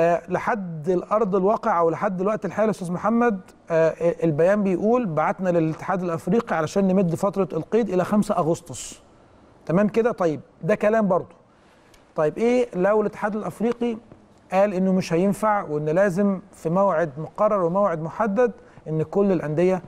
آه، لحد الارض الواقع او لحد الوقت الحالي استاذ محمد آه، البيان بيقول بعتنا للاتحاد الافريقي علشان نمد فتره القيد الى 5 اغسطس تمام كده طيب ده كلام برضه طيب ايه لو الاتحاد الافريقي قال انه مش هينفع وان لازم في موعد مقرر وموعد محدد ان كل الانديه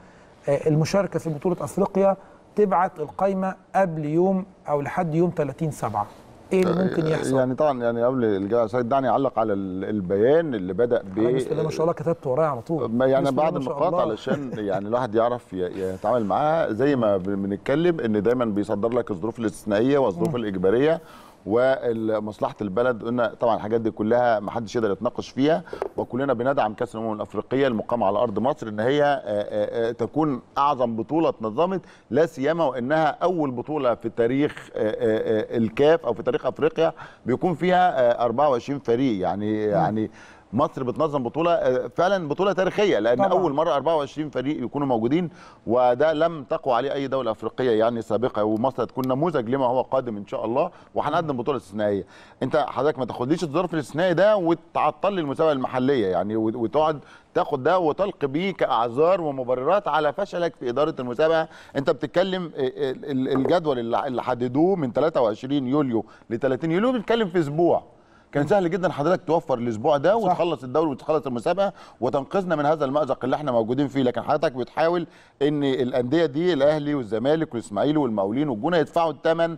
آه، المشاركه في بطوله افريقيا تبعت القايمه قبل يوم او لحد يوم 30 7 ايه اللي آه، ممكن يحصل؟ يعني طبعا يعني قبل الجوله دعني اعلق على البيان اللي بدا ب بسم الله ما شاء الله كتبت ورايا على طول يعني بعض النقاط علشان يعني الواحد يعرف يتعامل معاها زي ما بنتكلم ان دايما بيصدر لك الظروف الاستثنائيه والظروف الاجباريه ومصلحه البلد قلنا طبعا الحاجات دي كلها ما حدش يقدر يتناقش فيها وكلنا بندعم كاس الامم الافريقيه المقامه على ارض مصر ان هي آه، آه، آه، تكون اعظم بطوله اتنظمت لا سيما وانها اول بطوله في تاريخ الكاف او في تاريخ افريقيا بيكون فيها 24 فريق يعني يعني مصر بتنظم بطوله آه، فعلا بطوله تاريخيه لان طبعا. اول مره 24 فريق يكونوا موجودين وده لم تقوى عليه اي دوله افريقيه يعني سابقه ومصر هتكون نموذج لما هو قادم ان شاء الله وهنقدم بطوله استثنائيه انت حضرتك ما تاخدليش الظرف الاستثنائي ده وتعطل المسابقه المحليه يعني وتقعد تاخد ده وتلقي بيه كاعذار ومبررات على فشلك في اداره المسابقه انت بتتكلم آه، آه، الجدول اللي حددوه من 23 يوليو ل 30 يوليو بنتكلم في اسبوع كان سهل جدا حضرتك توفر الاسبوع ده وتخلص الدوري وتخلص المسابقه وتنقذنا من هذا المازق اللي احنا موجودين فيه لكن حضرتك بتحاول ان الانديه دي الاهلي والزمالك والاسماعيلي والمقاولين والجونه يدفعوا الثمن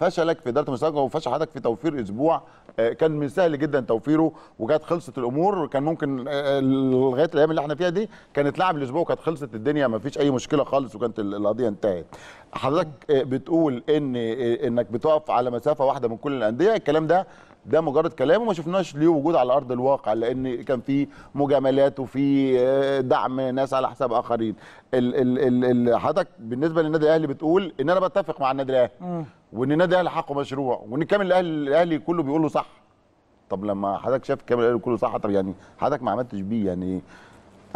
فشلك في اداره المسابقه وفشل حضرتك في توفير اسبوع آه، كان من سهل جدا توفيره وكانت خلصت الامور كان ممكن آه، لغايه الايام اللي احنا فيها دي كانت لعب الاسبوع وكانت خلصت الدنيا ما فيش اي مشكله خالص وكانت القضيه انتهت حضرتك آه، بتقول ان انك بتقف على مسافه واحده من كل الانديه الكلام ده ده مجرد كلام وما شفناش ليه وجود على ارض الواقع لان كان في مجاملات وفي آه، دعم ناس على حساب اخرين حضرتك بالنسبه للنادي الاهلي بتقول ان انا بتفق مع النادي الاهلي وان النادي الاهلي حقه مشروع وان كامل الاهلي الاهلي كله بيقول له صح طب لما حضرتك شاف كامل الاهلي كله صح طب يعني حضرتك ما عملتش بيه يعني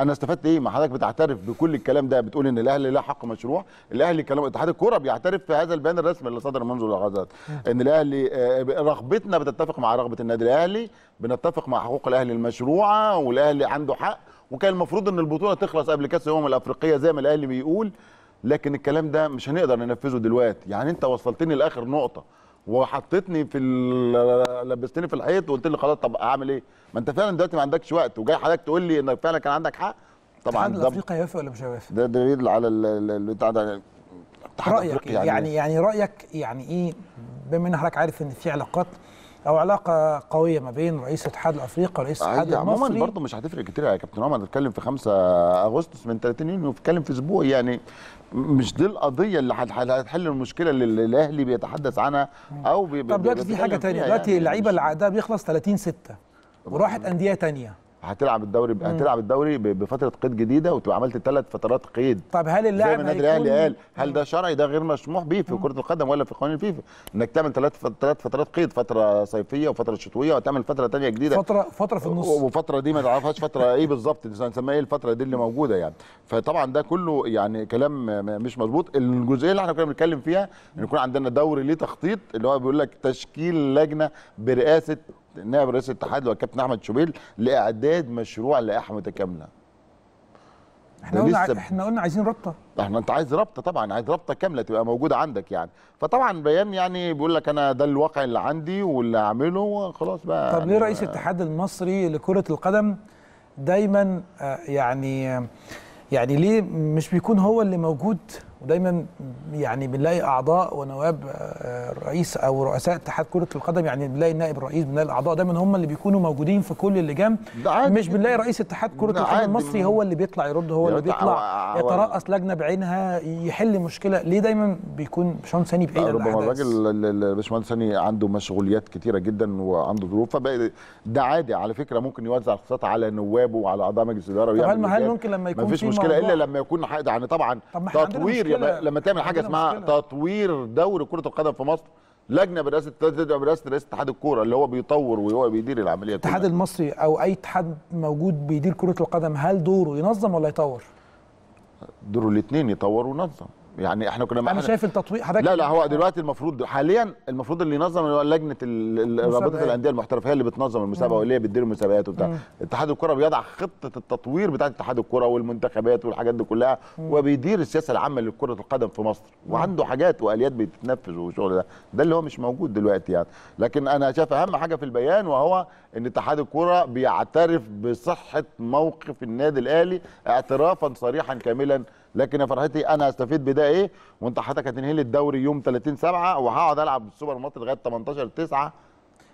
انا استفدت ايه ما حضرتك بتعترف بكل الكلام ده بتقول ان الاهلي له حق مشروع الاهلي كلام اتحاد الكوره بيعترف في هذا البيان الرسمي اللي صدر منذ لحظات ان الاهلي آه، رغبتنا بتتفق مع رغبه النادي الاهلي بنتفق مع حقوق الاهلي المشروعه والاهلي عنده حق وكان المفروض ان البطوله تخلص قبل كاس الامم الافريقيه زي ما الاهلي بيقول لكن الكلام ده مش هنقدر ننفذه دلوقتي يعني انت وصلتني لاخر نقطه وحطيتني في لبستني في الحيط وقلت لي خلاص طب اعمل ايه؟ ما انت فعلا دلوقتي ما عندكش وقت وجاي حضرتك تقول لي انك فعلا كان عندك حق طبعا الاتحاد الافريقي هيوافق ولا مش هيوافق؟ ده دليل على البتاع ده رايك يعني, يعني يعني رايك يعني ايه بما ان حضرتك عارف ان في علاقات او علاقه قويه ما بين رئيس الاتحاد الافريقي ورئيس الاتحاد المصري عموما برضه مش هتفرق كتير يا كابتن عمر هنتكلم في 5 اغسطس من 30 يونيو نتكلم في اسبوع يعني مش دي القضيه اللي هتحل المشكله اللي الاهلي بيتحدث عنها او بي طب دلوقتي في حاجه ثانيه يعني دلوقتي اللعيبه اللي عقدها بيخلص 30 6 وراحت انديه ثانيه هتلعب الدوري ب... هتلعب الدوري ب... بفتره قيد جديده وتبقى عملت ثلاث فترات قيد طب هل اللاعب زي ما النادي الاهلي قال هل ده شرعي ده غير مسموح به في كره القدم ولا في قوانين الفيفا انك تعمل ثلاث ثلاث فترات قيد فتره صيفيه وفتره شتويه وتعمل فتره ثانيه جديده فتره فتره في النص وفتره دي ما تعرفهاش فتره ايه بالظبط نسميها ايه الفتره دي اللي موجوده يعني فطبعا ده كله يعني كلام مش مظبوط الجزئيه اللي احنا كنا بنتكلم فيها ان يكون عندنا دوري ليه تخطيط اللي هو بيقول لك تشكيل لجنه برئاسه نائب رئيس الاتحاد والكابتن احمد شوبيل لاعداد مشروع لائحه متكامله احنا قلنا احنا قلنا عايزين رابطه احنا انت عايز رابطه طبعا عايز رابطه كامله تبقى موجوده عندك يعني فطبعا بيان يعني بيقول لك انا ده الواقع اللي عندي واللي هعمله وخلاص بقى طب ليه يعني. رئيس الاتحاد المصري لكره القدم دايما آه، يعني آه، يعني ليه مش بيكون هو اللي موجود ودايما يعني بنلاقي اعضاء ونواب آه، رئيس او رؤساء اتحاد كره القدم يعني بنلاقي النائب الرئيس بنلاقي الاعضاء دايما هم اللي بيكونوا موجودين في كل اللجان مش بنلاقي رئيس اتحاد كره القدم المصري هو اللي بيطلع يرد هو اللي بيطلع يترأس لجنه بعينها يحل مشكله ليه دايما بيكون شان ثاني بعيد ربما الراجل باشمهندس ثاني عنده مشغوليات كثيره جدا وعنده ظروف ده عادي على فكره ممكن يوزع الخصات على نوابه وعلى اعضاء مجلس الاداره طب هل ممكن لما يكون مفيش مشكله الا لما يكون يعني طبعا تطوير لما لما تعمل حاجه اسمها تطوير دوري كره القدم في مصر لجنه برئاسه تدعو برئاسه رئيس اتحاد الكوره اللي هو بيطور وهو بيدير العمليه الاتحاد المصري او اي اتحاد موجود بيدير كره القدم هل دوره ينظم ولا يطور؟ دوره الاثنين يطور وينظم يعني احنا كنا انا شايف التطويق حضرتك لا لا يعني هو دلوقتي المفروض حاليا المفروض اللي ينظم اللي هو لجنه رابطه الانديه المحترفه هي اللي بتنظم المسابقه واللي هي بتدير المسابقات وبتاع اتحاد الكره بيضع خطه التطوير بتاعه اتحاد الكره والمنتخبات والحاجات دي كلها وبيدير السياسه العامه لكره القدم في مصر وعنده حاجات واليات بتتنفذ وشغل ده ده اللي هو مش موجود دلوقتي يعني لكن انا شايف اهم حاجه في البيان وهو ان اتحاد الكره بيعترف بصحه موقف النادي الاهلي اعترافا صريحا كاملا لكن يا فرحتي انا هستفيد بده ايه وانت حضرتك هتنهي لي الدوري يوم 30 7 وهقعد العب السوبر ماتش لغايه 18 9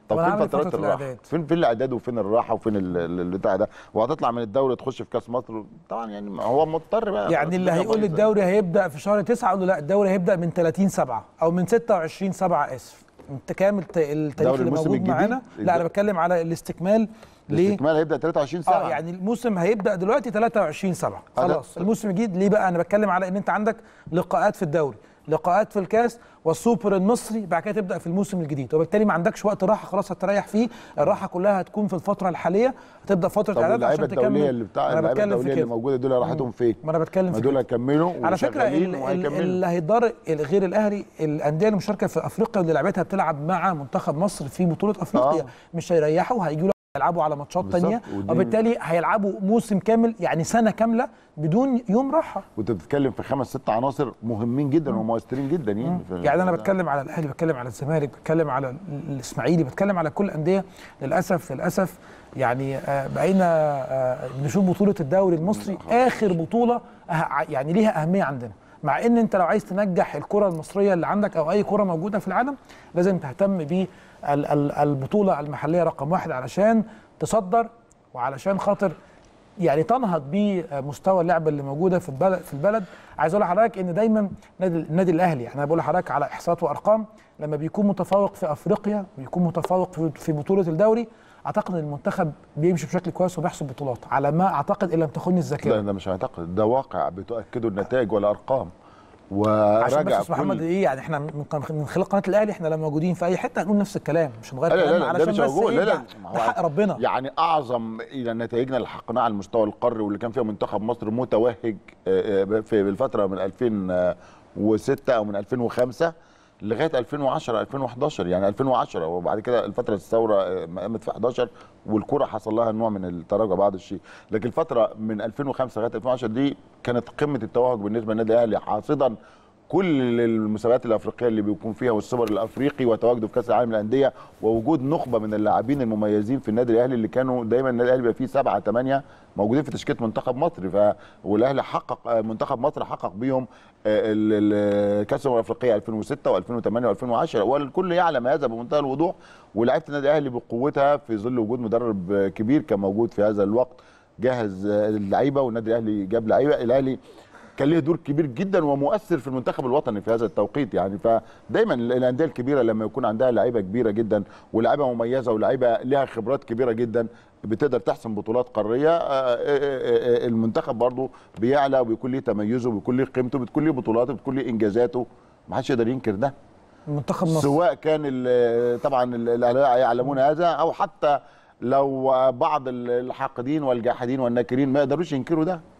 طب فين فترات الراحه فين فين الاعداد وفين الراحه وفين البتاع ده وهتطلع من الدوري تخش في كاس مصر طبعا يعني هو مضطر بقى يعني اللي هيقول لي الدوري هيبدا في شهر 9 اقول له لا الدوري هيبدا من 30 7 او من 26 7 اسف تكامل التاريخ اللي موجود معانا لا انا بتكلم على الاستكمال الاستكمال هيبدا 23 ساعه اه يعني الموسم هيبدا دلوقتي 23 7 خلاص الموسم الجديد ليه بقى انا بتكلم على ان انت عندك لقاءات في الدوري لقاءات في الكاس والسوبر المصري بعد كده تبدا في الموسم الجديد وبالتالي ما عندكش وقت راحه خلاص هتريح فيه الراحه كلها هتكون في الفتره الحاليه هتبدا فتره اعداد عشان تكمل اللعيبه اللي بتاع اللعيبه الدوليه اللي موجوده دول راحتهم فين ما انا بتكلم في دول هيكملوا على فكره اللي هيضر غير الاهلي الانديه المشاركه في افريقيا واللي لعبتها بتلعب مع منتخب مصر في بطوله افريقيا آه. مش هيريحوا هيجوا يلعبوا على ماتشات تانية وبالتالي هيلعبوا موسم كامل يعني سنة كاملة بدون يوم راحة وانت بتتكلم في خمس ست عناصر مهمين جدا ومؤثرين جدا يعني يعني انا بتكلم على الاهلي بتكلم على الزمالك بتكلم على الاسماعيلي بتكلم على كل الاندية للاسف للاسف يعني آه، بقينا بنشوف آه، بطولة الدوري المصري اخر بطولة أه- يعني ليها اهمية عندنا مع ان انت لو عايز تنجح الكره المصريه اللي عندك او اي كره موجوده في العالم لازم تهتم بالبطوله المحليه رقم واحد علشان تصدر وعلشان خاطر يعني تنهض بمستوى اللعب اللعبه اللي موجوده في البلد في البلد عايز اقول لحضرتك ان دايما نادي النادي الاهلي يعني انا بقول لحضرتك على احصاءات وارقام لما بيكون متفوق في افريقيا ويكون متفوق في بطوله الدوري اعتقد ان المنتخب بيمشي بشكل كويس وبيحصل بطولات على ما اعتقد ان لم تخني الذاكره لا ده مش اعتقد ده واقع بتؤكده النتائج والارقام وراجع عشان بس كل... محمد ايه يعني احنا من خلال قناه الاهلي احنا لما موجودين في اي حته هنقول نفس الكلام مش هنغير كلامنا علشان ده مش بس إيه لا لا ده حق ربنا يعني اعظم الى نتائجنا اللي حققناها على المستوى القاري واللي كان فيها منتخب مصر متوهج آه، آه، في الفتره من 2006 او من 2005 لغايه 2010 2011 يعني 2010 وبعد كده الفتره الثوره آه، قامت في 11 والكره حصل لها نوع من التراجع بعض الشيء لكن الفتره من 2005 لغايه 2010 دي كانت قمه التوهج بالنسبه للنادي الاهلي حاصدا كل المسابقات الافريقيه اللي بيكون فيها والسوبر الافريقي وتواجده في كاس العالم للانديه ووجود نخبه من اللاعبين المميزين في النادي الاهلي اللي كانوا دايما النادي الاهلي بيبقى فيه سبعه ثمانيه موجودين في تشكيله منتخب مصر ف والاهلي حقق منتخب مصر حقق بيهم آه، الكاس الامم الافريقيه 2006 و2008 و2010 والكل يعلم هذا بمنتهى الوضوح ولاعيبه النادي الاهلي بقوتها في ظل وجود مدرب كبير كان موجود في هذا الوقت جهز اللعيبه والنادي الاهلي جاب لعيبه الاهلي كان ليه دور كبير جدا ومؤثر في المنتخب الوطني في هذا التوقيت يعني فدايما الانديه الكبيره لما يكون عندها لعيبه كبيره جدا ولاعيبه مميزه ولاعيبه لها خبرات كبيره جدا بتقدر تحسم بطولات قاريه آه، آه، آه، المنتخب برضه بيعلى وبيكون ليه تميزه وبيكون ليه قيمته بتكون ليه بطولاته بتكون ليه انجازاته ما حدش يقدر ينكر ده منتخب مصر سواء كان طبعا الاعلام يعلمون هذا او حتى لو بعض الحاقدين والجاحدين والناكرين ما يقدروش ينكروا ده